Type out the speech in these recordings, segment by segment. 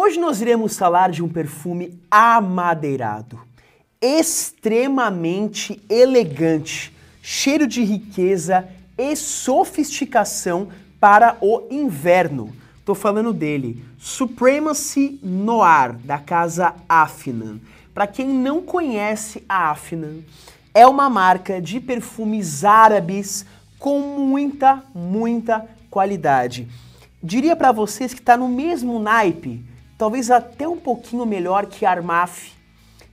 Hoje nós iremos falar de um perfume amadeirado, extremamente elegante, cheiro de riqueza e sofisticação para o inverno. Tô falando dele, Supremacy Noir, da casa Afnan. Para quem não conhece a Afnan, é uma marca de perfumes árabes com muita, muita qualidade. Diria para vocês que está no mesmo naipe talvez até um pouquinho melhor que a Armaf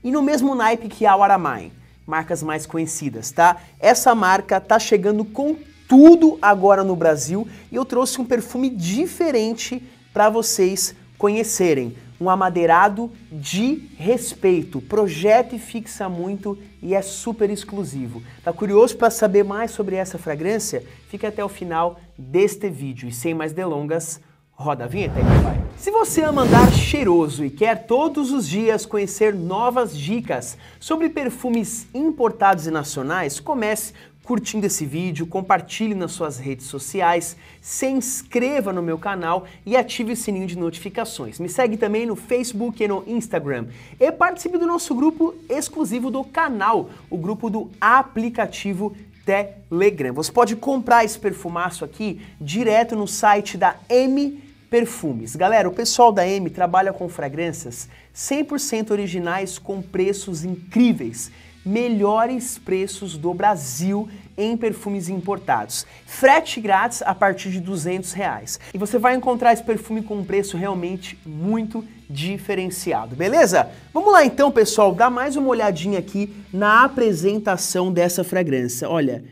e no mesmo naipe que a Waramain, marcas mais conhecidas, tá? Essa marca tá chegando com tudo agora no Brasil e eu trouxe um perfume diferente para vocês conhecerem. Um amadeirado de respeito, projeta e fixa muito e é super exclusivo. Tá curioso para saber mais sobre essa fragrância? Fica até o final deste vídeo e sem mais delongas, Roda a vinheta e vai. Se você ama andar cheiroso e quer todos os dias conhecer novas dicas sobre perfumes importados e nacionais, comece curtindo esse vídeo, compartilhe nas suas redes sociais, se inscreva no meu canal e ative o sininho de notificações. Me segue também no Facebook e no Instagram. E participe do nosso grupo exclusivo do canal, o grupo do aplicativo Telegram. Você pode comprar esse perfumaço aqui direto no site da M Perfumes. Galera, o pessoal da M trabalha com fragrâncias 100% originais com preços incríveis. Melhores preços do Brasil em perfumes importados. Frete grátis a partir de 200 reais. E você vai encontrar esse perfume com um preço realmente muito diferenciado, beleza? Vamos lá então, pessoal, dar mais uma olhadinha aqui na apresentação dessa fragrância. Olha,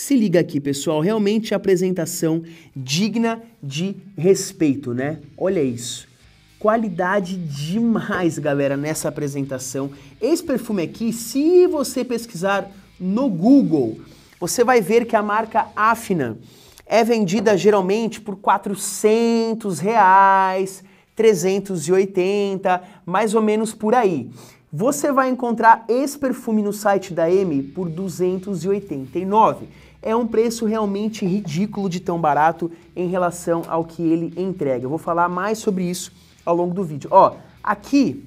se liga aqui, pessoal, realmente apresentação digna de respeito, né? Olha isso. Qualidade demais, galera, nessa apresentação. Esse perfume aqui, se você pesquisar no Google, você vai ver que a marca Afna é vendida geralmente por 400 reais, 380, mais ou menos por aí. Você vai encontrar esse perfume no site da M por 289 é um preço realmente ridículo de tão barato em relação ao que ele entrega. Eu vou falar mais sobre isso ao longo do vídeo. Ó, aqui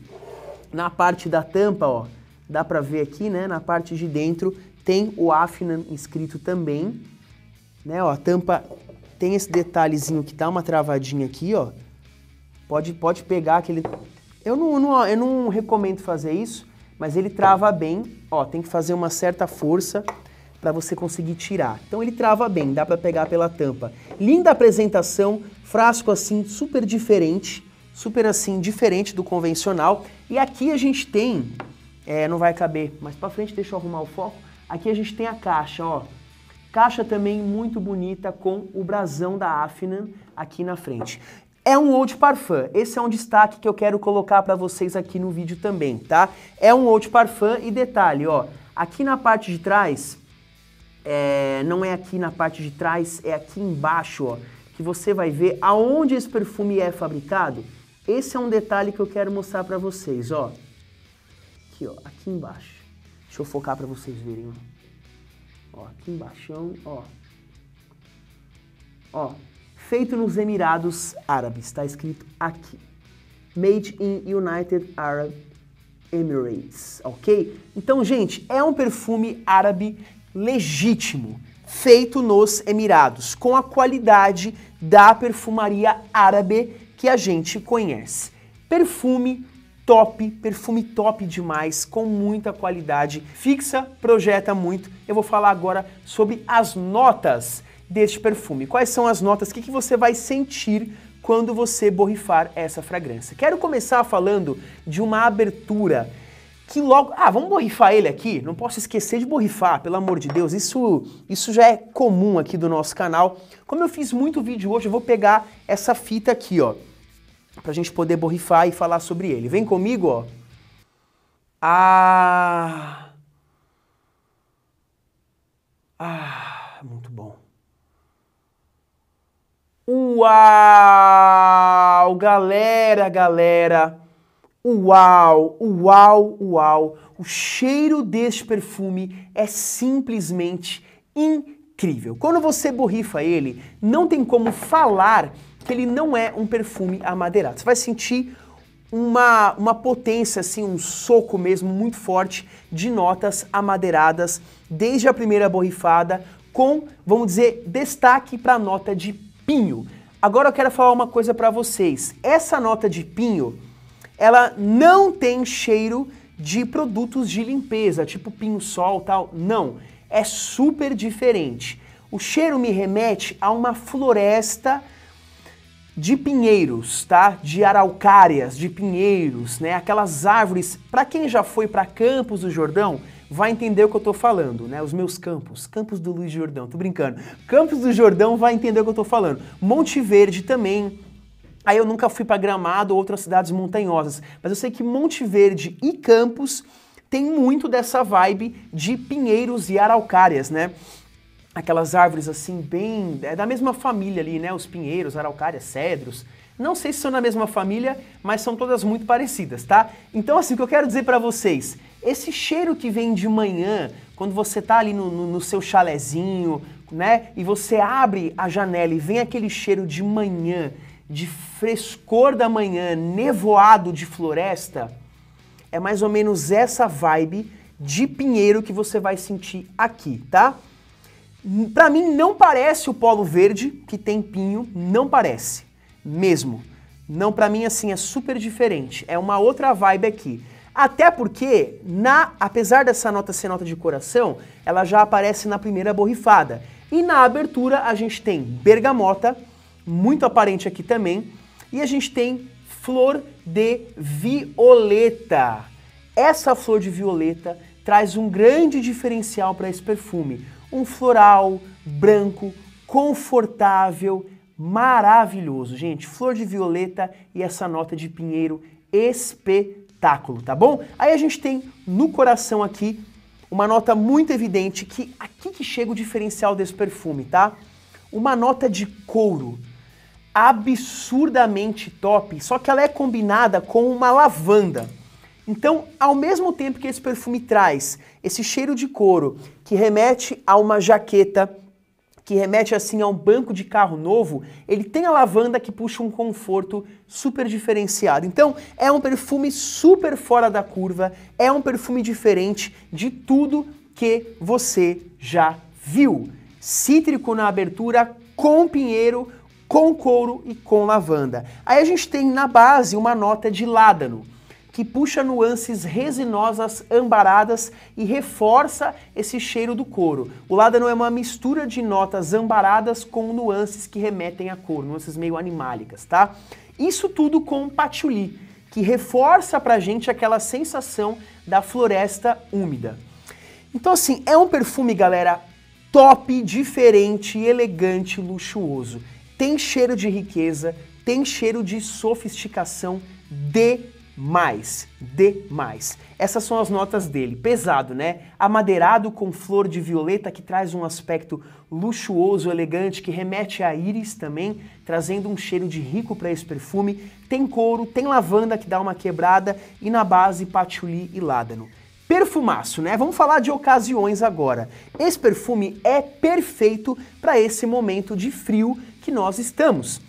na parte da tampa, ó, dá para ver aqui, né, na parte de dentro tem o Afnan escrito também, né, ó, a tampa tem esse detalhezinho que dá uma travadinha aqui, ó, pode, pode pegar aquele... Eu não, não, eu não recomendo fazer isso, mas ele trava bem, ó, tem que fazer uma certa força, para você conseguir tirar. Então ele trava bem, dá para pegar pela tampa. Linda apresentação, frasco assim super diferente, super assim diferente do convencional. E aqui a gente tem, é, não vai caber, mas para frente deixa eu arrumar o foco. Aqui a gente tem a caixa, ó. Caixa também muito bonita com o brasão da Afnan aqui na frente. É um Old Parfum, esse é um destaque que eu quero colocar para vocês aqui no vídeo também, tá? É um Old Parfum e detalhe, ó, aqui na parte de trás é, não é aqui na parte de trás, é aqui embaixo, ó, que você vai ver aonde esse perfume é fabricado. Esse é um detalhe que eu quero mostrar para vocês, ó. Aqui, ó, aqui embaixo. Deixa eu focar para vocês verem, ó. ó. aqui embaixo, é ó. Ó, feito nos Emirados Árabes, está escrito aqui. Made in United Arab Emirates, ok? Então, gente, é um perfume árabe legítimo, feito nos Emirados, com a qualidade da perfumaria árabe que a gente conhece. Perfume top, perfume top demais, com muita qualidade, fixa, projeta muito. Eu vou falar agora sobre as notas deste perfume. Quais são as notas? O que, que você vai sentir quando você borrifar essa fragrância? Quero começar falando de uma abertura que logo, ah, vamos borrifar ele aqui? Não posso esquecer de borrifar, pelo amor de Deus. Isso, isso já é comum aqui do nosso canal. Como eu fiz muito vídeo hoje, eu vou pegar essa fita aqui, ó, pra gente poder borrifar e falar sobre ele. Vem comigo, ó. Ah. Ah, muito bom. Uau, galera, galera. Uau, uau, uau! O cheiro deste perfume é simplesmente incrível. Quando você borrifa ele, não tem como falar que ele não é um perfume amadeirado. Você vai sentir uma, uma potência, assim, um soco mesmo muito forte de notas amadeiradas desde a primeira borrifada, com, vamos dizer, destaque para a nota de pinho. Agora eu quero falar uma coisa para vocês. Essa nota de pinho ela não tem cheiro de produtos de limpeza, tipo pinho-sol tal. Não, é super diferente. O cheiro me remete a uma floresta de pinheiros, tá? De araucárias, de pinheiros, né? Aquelas árvores. Para quem já foi para Campos do Jordão, vai entender o que eu tô falando, né? Os meus campos, Campos do Luiz Jordão, tô brincando. Campos do Jordão vai entender o que eu tô falando. Monte Verde também, Aí eu nunca fui para Gramado ou outras cidades montanhosas, mas eu sei que Monte Verde e Campos tem muito dessa vibe de pinheiros e araucárias, né? Aquelas árvores assim, bem. É da mesma família ali, né? Os pinheiros, araucárias, cedros. Não sei se são da mesma família, mas são todas muito parecidas, tá? Então, assim, o que eu quero dizer para vocês: esse cheiro que vem de manhã, quando você tá ali no, no, no seu chalezinho, né? E você abre a janela e vem aquele cheiro de manhã de frescor da manhã, nevoado de floresta, é mais ou menos essa vibe de pinheiro que você vai sentir aqui, tá? Para mim não parece o polo verde que tem pinho, não parece, mesmo. Não para mim assim é super diferente, é uma outra vibe aqui. Até porque na, apesar dessa nota ser nota de coração, ela já aparece na primeira borrifada. E na abertura a gente tem bergamota, muito aparente aqui também. E a gente tem flor de violeta. Essa flor de violeta traz um grande diferencial para esse perfume. Um floral branco, confortável, maravilhoso. Gente, flor de violeta e essa nota de pinheiro espetáculo, tá bom? Aí a gente tem no coração aqui uma nota muito evidente que aqui que chega o diferencial desse perfume, tá? Uma nota de couro, absurdamente top, só que ela é combinada com uma lavanda. Então, ao mesmo tempo que esse perfume traz esse cheiro de couro que remete a uma jaqueta, que remete assim a um banco de carro novo, ele tem a lavanda que puxa um conforto super diferenciado. Então, é um perfume super fora da curva, é um perfume diferente de tudo que você já viu. Cítrico na abertura com pinheiro, com couro e com lavanda. Aí a gente tem na base uma nota de ládano, que puxa nuances resinosas, ambaradas e reforça esse cheiro do couro. O ládano é uma mistura de notas ambaradas com nuances que remetem a couro, nuances meio animálicas, tá? Isso tudo com patchouli, que reforça pra gente aquela sensação da floresta úmida. Então assim, é um perfume, galera, top, diferente, elegante, luxuoso tem cheiro de riqueza, tem cheiro de sofisticação demais, demais. Essas são as notas dele. Pesado, né? Amadeirado com flor de violeta que traz um aspecto luxuoso, elegante, que remete a íris também, trazendo um cheiro de rico para esse perfume. Tem couro, tem lavanda que dá uma quebrada e na base patchouli e ládano. Perfumaço, né? Vamos falar de ocasiões agora. Esse perfume é perfeito para esse momento de frio que nós estamos.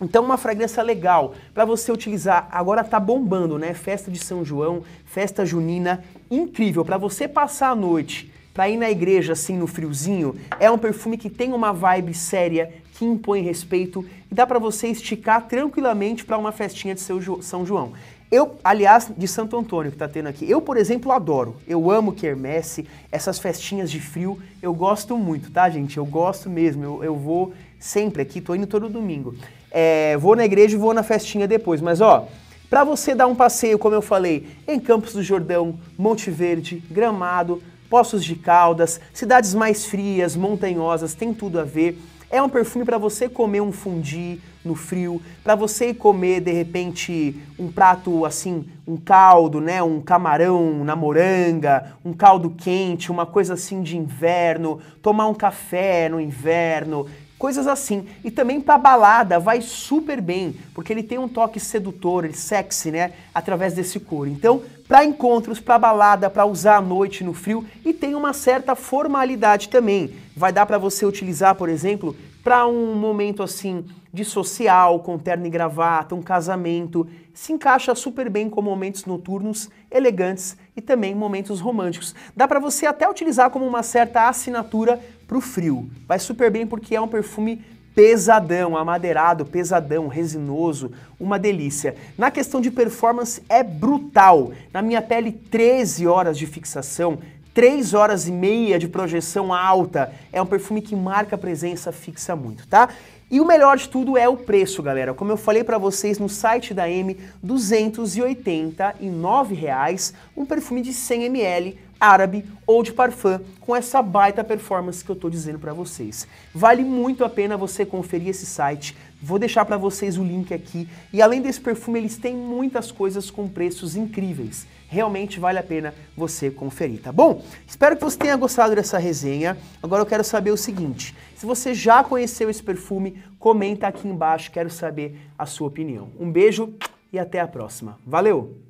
Então, uma fragrância legal para você utilizar. Agora tá bombando, né? Festa de São João, festa junina, incrível para você passar a noite. Pra ir na igreja assim no friozinho, é um perfume que tem uma vibe séria, que impõe respeito e dá para você esticar tranquilamente para uma festinha de seu São João. Eu, aliás, de Santo Antônio que tá tendo aqui. Eu, por exemplo, adoro. Eu amo quermesse, essas festinhas de frio, eu gosto muito, tá, gente? Eu gosto mesmo. Eu, eu vou sempre aqui, tô indo todo domingo. É, vou na igreja e vou na festinha depois, mas ó, para você dar um passeio, como eu falei, em Campos do Jordão, Monte Verde, Gramado, Poços de Caldas, cidades mais frias, montanhosas, tem tudo a ver. É um perfume para você comer um fundi no frio, para você comer de repente um prato assim, um caldo, né, um camarão na moranga, um caldo quente, uma coisa assim de inverno, tomar um café no inverno, coisas assim. E também para balada vai super bem, porque ele tem um toque sedutor, ele sexy, né, através desse couro. Então, para encontros, para balada, para usar à noite no frio e tem uma certa formalidade também. Vai dar para você utilizar, por exemplo, para um momento assim de social, com terno e gravata, um casamento, se encaixa super bem com momentos noturnos, elegantes e também momentos românticos. Dá para você até utilizar como uma certa assinatura para o frio. Vai super bem porque é um perfume pesadão, amadeirado, pesadão, resinoso, uma delícia. Na questão de performance é brutal. Na minha pele 13 horas de fixação, 3 horas e meia de projeção alta. É um perfume que marca a presença, fixa muito, tá? E o melhor de tudo é o preço, galera. Como eu falei para vocês no site da M, R$ 289, reais, um perfume de 100 ml árabe ou de parfum com essa baita performance que eu estou dizendo para vocês. Vale muito a pena você conferir esse site. Vou deixar para vocês o link aqui. E além desse perfume, eles têm muitas coisas com preços incríveis. Realmente vale a pena você conferir, tá bom? Espero que você tenha gostado dessa resenha. Agora eu quero saber o seguinte: se você já conheceu esse perfume, comenta aqui embaixo, quero saber a sua opinião. Um beijo e até a próxima. Valeu!